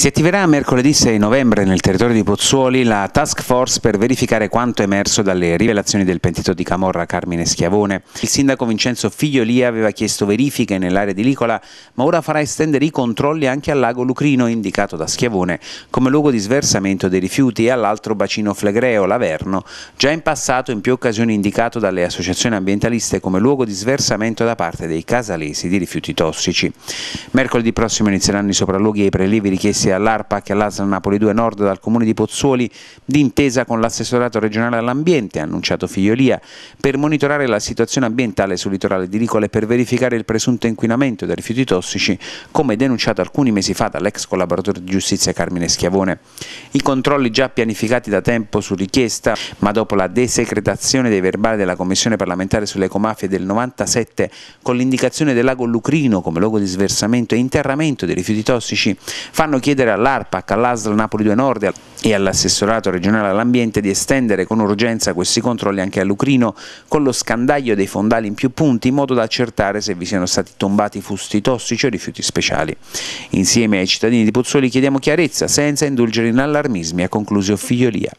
Si attiverà mercoledì 6 novembre nel territorio di Pozzuoli la task force per verificare quanto emerso dalle rivelazioni del pentito di Camorra Carmine Schiavone. Il sindaco Vincenzo Figliolia aveva chiesto verifiche nell'area di Licola, ma ora farà estendere i controlli anche al lago Lucrino, indicato da Schiavone, come luogo di sversamento dei rifiuti e all'altro bacino flegreo, l'Averno, già in passato in più occasioni indicato dalle associazioni ambientaliste come luogo di sversamento da parte dei casalesi di rifiuti tossici. Mercoledì prossimo inizieranno i sopralluoghi e i prelievi richiesti grazie all'ARPAC e all'ASL Napoli 2 Nord dal Comune di Pozzuoli, d'intesa con l'assessorato regionale all'ambiente, annunciato Figliolia, per monitorare la situazione ambientale sul litorale di Ricola e per verificare il presunto inquinamento da rifiuti tossici, come denunciato alcuni mesi fa dall'ex collaboratore di giustizia Carmine Schiavone. I controlli già pianificati da tempo su richiesta, ma dopo la desecretazione dei verbali della Commissione parlamentare sulle ecomafie del 97, con l'indicazione del lago Lucrino come luogo di sversamento e interramento dei rifiuti tossici, fanno chiedere chiedere all'ARPAC, all'ASL Napoli 2 Nord e all'assessorato regionale all'ambiente di estendere con urgenza questi controlli anche a Lucrino con lo scandaglio dei fondali in più punti in modo da accertare se vi siano stati tombati fusti tossici o rifiuti speciali. Insieme ai cittadini di Puzzoli chiediamo chiarezza senza indulgere in allarmismi, ha concluso Figliolia.